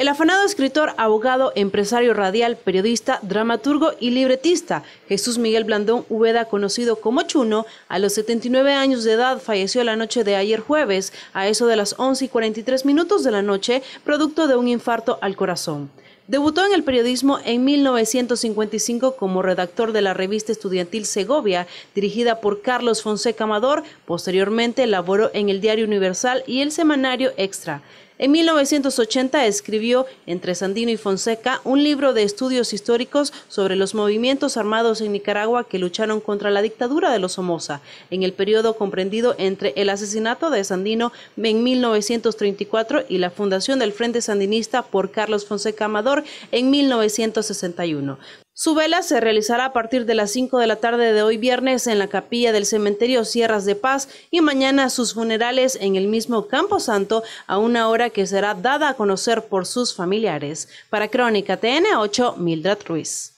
El afanado escritor, abogado, empresario radial, periodista, dramaturgo y libretista, Jesús Miguel Blandón Ubeda, conocido como Chuno, a los 79 años de edad falleció la noche de ayer jueves, a eso de las 11 y 43 minutos de la noche, producto de un infarto al corazón. Debutó en el periodismo en 1955 como redactor de la revista estudiantil Segovia, dirigida por Carlos Fonseca Amador. Posteriormente laboró en el Diario Universal y el semanario Extra. En 1980 escribió entre Sandino y Fonseca un libro de estudios históricos sobre los movimientos armados en Nicaragua que lucharon contra la dictadura de los Somoza en el periodo comprendido entre el asesinato de Sandino en 1934 y la fundación del Frente Sandinista por Carlos Fonseca Amador en 1961. Su vela se realizará a partir de las 5 de la tarde de hoy viernes en la capilla del cementerio Sierras de Paz y mañana sus funerales en el mismo camposanto a una hora que será dada a conocer por sus familiares. Para Crónica TN8, Mildred Ruiz.